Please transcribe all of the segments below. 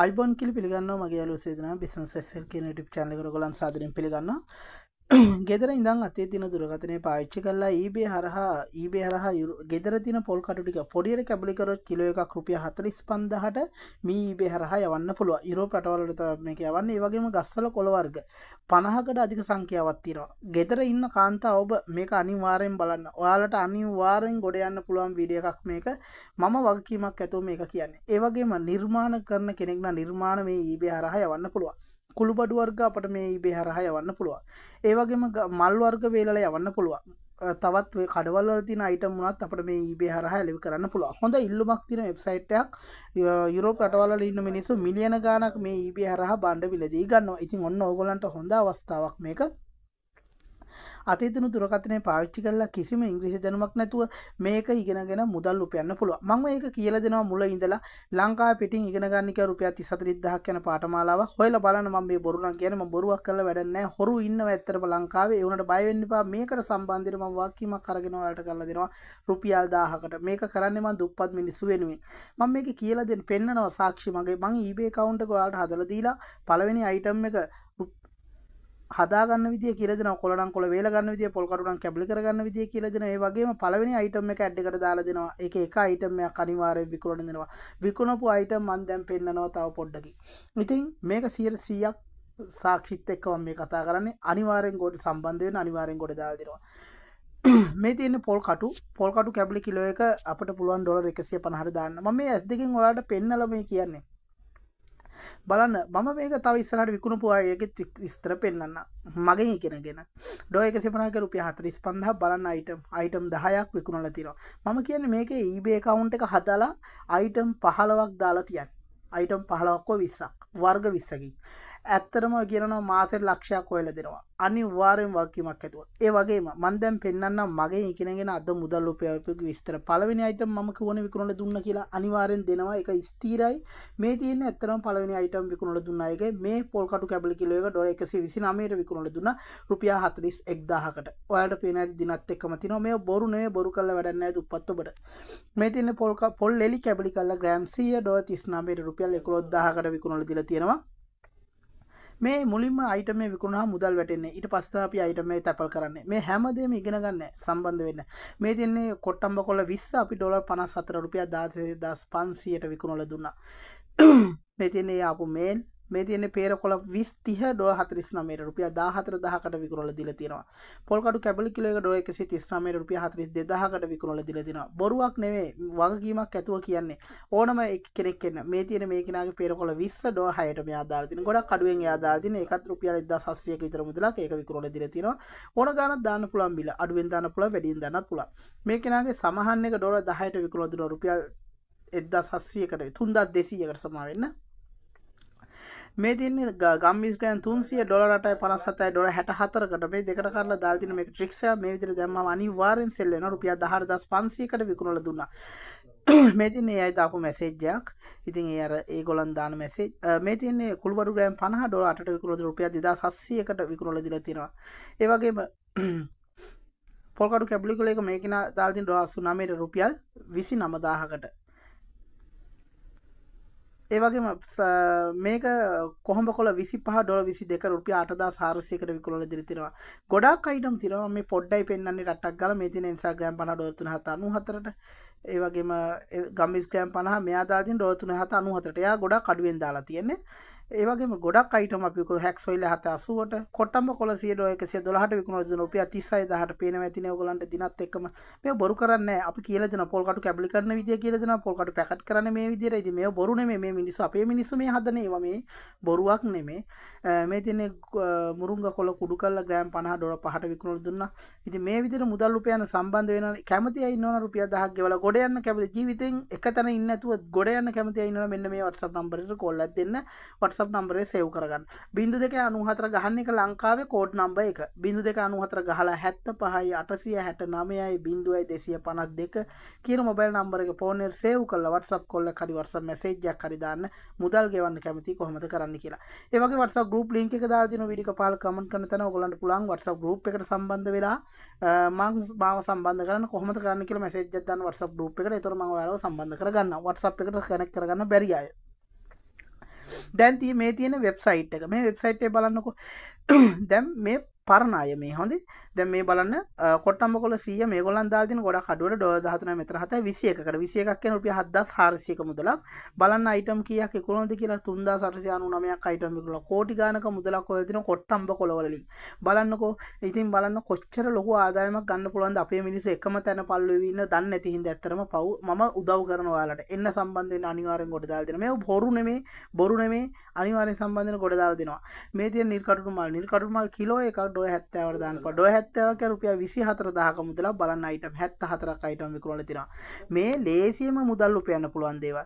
අයිබොන් කියල පිළිගන්න මගේ අලු සේදන බිසන් සෙස්සල් කියන ටිප් චන්ලකර ගොලන් සාදරෙන් පිළිගන්න ගෙදර ඉඳන් අතේ තින දුරගතනය පාච්චි කල්ලා ඒබේ හරහා ඒබේ හරහ ගෙදර තින පොල් කටුටික පොඩියට කැබලිකරොත් කිලෝ එකක් රුපිය හතලිස් පන්දහට මීබේ හරහා යවන්න පුළුව යුරෝ පටවලට මේක යවන්න ඒවගේම ගස්සල කොළවර්ග පණහකට අධික සංඛ්‍යාවත් තිරවා ගෙදර ඉන්න කාන්තා ඔබ මේක අනිවාරයෙන් බලන්න ඔයාලට අනිවාරෙන් ගොඩ යන්න පුළුවන් විඩිය එකක් මේක මම වගකීමක් ඇතුව මේක කියන්නේ ඒවගේම නිර්මාණ කරන කෙනෙක්න නිර්මාණ මේ ඒබේ හරහා යවන්න පුළුවන් කුළු බඩුවර්ග අපට මේ බෙහරහ යවන්න පුළුව ඒවගේම මල්වර්ග වේලල යවන්න පුළුවන් තවත් කඩවල ති අයිට මුණත් අපට මේ බෙහරහ ලිවි කරන්න පුළුව හොඳ ඉල්ලුමක් තින වෙබ්සයිට්යක් යුරෝප රටවල ඉන්න මිනිසු මිලියන ගානක් මේ ඒබේ හරහ බණ්ඩ විලදී ගන්න ඉතින් ඔන්න ඕගොලන්ට හොඳ අවස්ථාවක් මේක අතේදන දුරකතනය පාච්චි කරලා කිසිම ඉංග්‍රිසි දැනුමක් නැතුව මේක ඉගෙනගෙන මුදල් උපයන්න පුළුව මං ඒක කියල දෙනවා මුල ඉඳලා ලංකා පිටින් ඉගෙනගන්නක රුපියා තිසතරිදහක් යන පාටමාලාව හොල බලන මම්බේ බොරුණ කියන බොරුවක් කල වැඩන්න හොරු ඉන්න ඇත්තරම ලංකාවේ එවනට බයවෙන්නපා මේකට සම්බන්ධරම වාකීම කරගෙනවලට කරලා දෙනවා රුපියල් දාහකට මේක කරන්නෙම දුප්පත් මිනිස්සු වෙනුවෙන් මං මේක කියලදෙන් පෙන්න්නනවා සාක්ෂි මගේ මං ඒබේ කවුන්ට ගොයාට හදල දීලා පළවෙනි අයිටම් එක හදාගන්න විදි කියලදන කොලන් කොල වේලගන්න විදිය පොල්කරුන් කැබලි කරගන්න විදිය කියලදන ඒ වගේ පලවෙනි අයිටම එක ඇඩ්ඩිකට දාලා දෙනවා එක එක අයිටමයක් අනිවාරය විකුණ දෙනවා විකුණපු අයිටම් මන් දැම් පෙන්න්නනවා තව පොඩ්ඩකි ඉතින් මේක සියල් සීයක් සාක්ෂිත් එක්කවම් මේ කතා කරන්නේ අනිවාරෙන් ගොඩ සම්බන්ධයෙන් අනිවාරෙන් ගොඩ දාදිරවා මේ තියන්න පොල්කටු පොල්කටු කැබලි කිලෝ එක අපට පුළුවන් ඩොල එකසිය පනහර දාන්න ම මේ ඇස් දෙකින් ඔයාට පෙන්නලම කියන්නේ බලන්න මම මේක තව ඉස්සරට විකුණපුවායගෙත් විස්තර පෙන්න්න මගේ ඉගෙනගෙන ඩෝයක සිපනක රුපිය හතරිස් පඳහ බලන්න අයිටම් අයිටම් දහයක් විකුණල තිරවා මම කියන්නේ මේක ඊබේ කවුන්් එක හදලා අයිටම් පහලවක් දාලා තියන් අයිටම් පහලවක්කෝ විස්සක් වර්ග විස්සකින් ඇත්තරම කියනවා මාසෙට ලක්ෂයක් හොයලා දෙනවා අනිවාර්යෙන් වගකීමක් ඇතුව ඒ වගේම මම දැන් පෙන්වන්නම් මගේ ඉගෙනගෙන අද මුදල් උපයපු විස්තර පළවෙනි අයිටම් මම කිව්වනේ විකුණලා දුන්න කියලා අනිවාර්යෙන් දෙනවා ඒක ස්ථිරයි මේ තියෙන ඇත්තරම පළවෙනි අයිටම් විකුණලා දුන්න අයගේ මේ පොල් කටු කැබලි කිලෝ එක ඩොලර් 129ට විකුණලා දුන්නා රුපියල් 41000කට ඔයාලට පේන ඇති දිනත් එක්කම තියෙනවා මේ බොරු නෙවෙයි බොරු කරලා වැඩක් නැහැ දුප්පත් ඔබට මේ තියෙන පොල් පොල් එලි කැබලි කරලා ග්‍රෑම් 100 ඩොලර් 39ට රුපියල් 11000කට විකුණලා දීලා තියෙනවා මේ මුලින්ම අයිටම විකුණා මුදල් වැටන්නේ ඊට පස්ස අපි අයිටම තැපල් කරන්න මේ හැමදේම ඉගෙන ගන්න සම්බන්ධ වෙන්න මේ තින්නේ කොට්ටම්බ කොල විස්ස අපි ඩොල පනස් සතර රුපිය දාස දස් පන්සියට විකුණොල දුන්නා මේ තින්නේ ආපු මේල් මේ තියන පේර කොල විස්තිහ ඩො හතරිස් නමේට රුපිය දාහතර දහකට විකරල දිල තිනවා පොල්කට කැබලි කිලක ඩො එක තිස්නමේ රුපිය හතරිස් දෙදහකට විකරල දිල තින බොරුවක් නෙවේ වගකීමක් ඇතුව කියන්නේ ඕනම එක් කෙනෙක් කන්න මේ තියන මේකනගේ පේර කොල විස්ස ඩො හයට මේ ආදාාතින ගොඩ කඩුවෙන් ආදාාතින එකත් රුපියල ද සස්යක විතර මුදලක් ඒක විකරල දිල තින ඕන ගන දාන්න පුළන් බිල අඩුවෙන් දාන පුළ වැඩින් දන්න පුළ මේකෙනගේ සමහන්න එක ඩොල දහයට විකරෝදින රුපියල් එද්දා සස්සියකට තුන්දත් දෙසීයකට සමාවෙන්න මේ තින්නේ ගම්මිස් ග්‍රෑන් 300 ඩොලර් 8යි 57යි ඩොලර් 64කට මේ දෙකට කරලා දාලා තියෙන මේක ට්‍රික්ස් එක මේ විදිහට දැම්මම අනිවාර්යෙන් සෙල් වෙනවා රුපියල් 14500කට විකුණලා දුන්නා මේ තින්නේ අයි දාපු මැසේජ්ජයක් ඉතින් ඒ අර ඒගොල්ලන් දාන මැසේජ් මේ තින්නේ කුළුබඩු ග්‍රෑම් 50 ඩොලර් 8ට විකුණලා රුපියල් 2700කට විකුණලා දීලා තියෙනවා ඒ වගේම පොල්කඩු කැබ්ලිකුල එක මේකන දාල්තින් ඩොලර් 89ට රුපියල් 29000කට ඒවගේ මේක කොහම කොල විසි පහ ොල විසි දෙක රුපිය අටදා සාරසයකට විකුල දිරිතිරවා ගොඩක් අයිටම් තිරවා මේ පොඩ්ඩයි පෙන්න්නේ රටක් ගල මේ තින නිසා ග්‍රම් පන ොරතුන හත අනු හතරට ඒවගේම ගමිස් ග්‍රම් පනහ මෙයාදාදින් රෝතුන හත අනුහතරට එයා ගොඩක් කඩුවෙන් දාලා තියෙන්නේ ඒවගේ ගොඩක් අයිටම අපික හැක්සොයිල හත අසුවට කොටම කොල සියඩෝයක සිය දොලහට විකුණු රුපිය තිස්සයි දහට පේන ඇතින ඔගලන්ට දිනත් එක්කම මේ බොරු කරන්න අපි කියලදන පොල්කට කැබලි කරන විදිය කියලදන පොල්කට පැකට් කරන මේ විදිර ඉති මේ බොරුන මේ මිනිස් අපේ මිනිස්සු මේ හදන ඒවා මේ බොරුවක් නෙමේ මේ තින මුරුග කොල කුඩු කල්ල ග්‍රෑම් පහ ඩොල පහට විකුණු දුන්න ඉති මේ විදිර මුදල් රුපයන සම්බන්ධ වෙන කැමති අයින්න රුපිය දහක් ගෙවල ගොඩයන්න කැමති ජීවිතෙන් එක තැන ඉන්නතුව ගොඩයන්න කැමති අයින්න මෙන්න මේ වටසප් නම්බරට කොල්ලත් දෙන්න වටස වටසප් නම්බරේ සෙව් කරගන්න බිඳු දෙක අනුහතර ගහන්න එක ලංකාවේ කෝඩ් නම්බ එක බිඳු දෙක අනුහතර ගහලා හැත්ත පහයි අටසිය හැට නමයයි බිඳුවයි දෙසිය පනත් දෙක කියර මොබයිල් නම්බර එක පෝනෙල් සෙව් කල්ල වටසප් කොල්ල කරිවර්ස මැසේජ්ජක් කරිදාන්න මුදල් ගෙවන්න කැමති කොහොමද කරන්න කියලා ඒවගේ වටස ගුප් ලින්ක එක දාදින විඩික පාල කමන් කන තන ඔගලන්ට පුලන් වටස ගුප් එකට සම්බන්ධ වෙලා මං බාව සම්බන්ධ කරන කොහොමද කරන්න කියලා මැසේජ්ජ දන්න වටස ගුප් එකට එතර මං යාලව සම්බන්ධ කරගන්න වටසප් එකට කැනෙක් කරගන්න බැරිියය දැන් ති මේ තියෙන වෙබ්සයිට් එක මේ වෙබ්සයිට් බලන්නකො දැම් මේ පරණ අය මේ හොඳේ දැ මේ බලන්න කොටමකොල සිය මේ ගොලන් දාදින ගොඩ කඩුවට ඩෝදහතන මෙතර හත විසියකට විසියකක් රුපිය හදස් හාරසියක මුදලක් බලන්න අයිටම් කියක් කුළොද කියලා තුන්දා සටසයනු නමයක් අයිටම කල කෝටි ගානක මුදලක් ඔයතින කොට්ටම්බ කොලවලින් බලන්නකෝ ඉතින් බලන්න කොච්චර ලොක ආදායමක් ගන්න පුළුවන් අපේ මිනිස එකම තැන පල්ලවන්න දන්න ඇතිහින්ද ඇත්තරම පව් ම උදව් කරනවාලට එන්න සම්බන්ධෙන් අනිවාරෙන් ගොඩදාල්දින මේ බොරුනෙමේ බොරුනෙමේ අනිවාරෙන් සම්බන්ධන ගොඩදාල් දෙනවා මේ තිය නිර්කටුමල් නිර්කටුමල් කිලෝ එකට ඩෝ හැත්තවට දාන ඩෝ හැත්තවක රුපිය විසි හතර දාහක මුදල බලන්න අයිටම් හැත්ත හතරක් අයිටම් විකුණල තින මේ ලේසියම මුදල් උපයන්න පුළුවන් දේව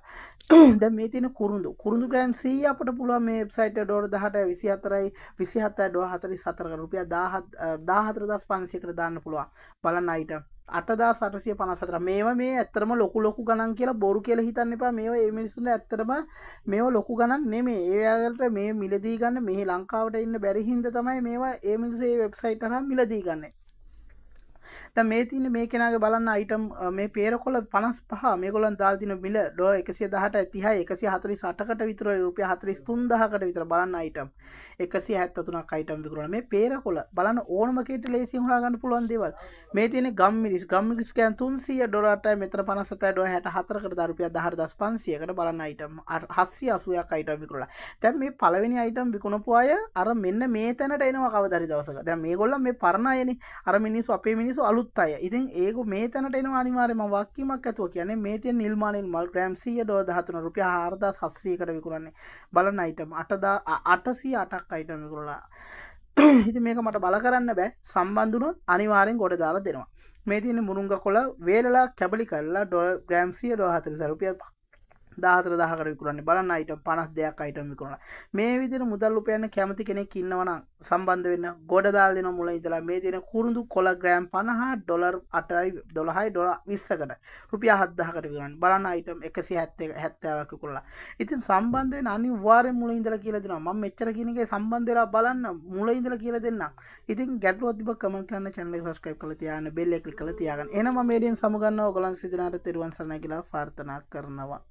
ද මේ තින කුරුදු කුරුදු ග්‍රෑම් සී අපට පුළුව මේ වෙබ්සයිට ඩෝඩ දහට විසි අතරයි විසි හත්ත ඩෝ හතරි සතරක රුපිය දාහත් දාහතර දස් පන්සිකට දාන්න පුළුවන් බලන්න අයිටම් අටදා සටසය පනසතර මේවා මේ ඇත්තරම ලොකු ලොකු ගණන් කියලා බොරු කියල හිතන්න එපා මේ ඒ මිනිසුන්ට ඇත්තරම මේෝ ලොකු ගණන් නෙමේ ඒයාගලට මේ මිලදී ගන්න මේ ලංකාවට ඉන්න බැරිහින්ද තමයි මේවා ඒ මිනිසේ වෙබ්සයිට් හම් මිලදී ගන්නේ ත මේ තින මේ කෙනගේ බලන්න අයිටම් මේ පේර කොල පනස් පහ මේගොලන් දාල්තින මිල ඩෝ එකසි දහට ඇතිහ එකසි හතරි සටකට විතර රුපිය හතරි තුන්දහකට විතර බලන්න අයිටම් එකසි හැත්තතුනක් අයිටම් විකරුණ මේ පේර කොල බලන්න ඕනමකට ලේසි හොලාගන්න පුළුවන් දෙවල් මේ තින ගම්මිරිස් ගම්මිරිස්කයන් තුන්සිය ඩොලටයි මෙතර පනසතයි ඩො හැට හතරකට දරුපිය දහර දස් පන්සියකට බලන්න අයිටම් හස්සි අසුවයක් අයිටම් විකරුලා තැන් මේ පලවෙනි අයිටම් විකුණපු අය අර මෙන්න මේ තැනට එනවා කවදරි දවසක දැ මේ ගොල්ල මේ පරණයන අර මිනිස්සු අපේ මිනිසු අලුත් අලුත් අය ඉතින් ඒක මේ තැනට එන අනිවාරම වක්කීමක් ඇතුව කියන්නේ මේ තිය නිල්මානින් මල් ග්‍රම්සිය ඩෝ දහතුන රුපිය හාර්දා සස්සයකට විකුරන්නේ බලන අයිටම් අටදා අටසී අටක් අයිටම විකුරලා හිති මේක මට බල කරන්න බෑ සම්බන්ධුනොත් අනිවාරෙන් ගොඩ දාලා දෙනවා මේ තියන මුරුන්ග කොල වේලලා කැබලි කල්ලා ඩොල් ග්‍රම්සිය ඩෝ හතර සරුපිය දාහතර දාහකර විකරන්න බලන්න අයිටම් පනස් දෙයක් අයිටම විකරන මේ විදිර මුදල් උපයන්න කැමති කෙනෙක් ඉන්නවන සම්බන්ධ වෙන්න ගොඩ දාල්ලන මුල ඉතලා මේ තින කුරුදු කොල ග්‍රෑම් පණහා ඩොලර් අටයි දොළහයි ඩොල විස්සකට රුපිය හත්දාහකට විකරන්න බලන්න අයිටම් එකසි හැත්තේ හැත්තාවක කරලා ඉතින් සම්බන්ධය අනි වාර මුල ඉදල කියලදෙන ම මෙච්චර කියනගේ සම්බන්ධලා බලන්න මුල ඉදල කියල දෙන්න ඉතින් ගැටලොත්තිබ කමටන්න චැනල සස්ක්‍රප් කල තියන බෙල්ලෙක්ලි කළ තියාගන්න එනම මේඩියෙන් සමගන්න ඔගලන් සිදනාට තෙරුවන් සරණ කියලා පාර්ථනා කරනවා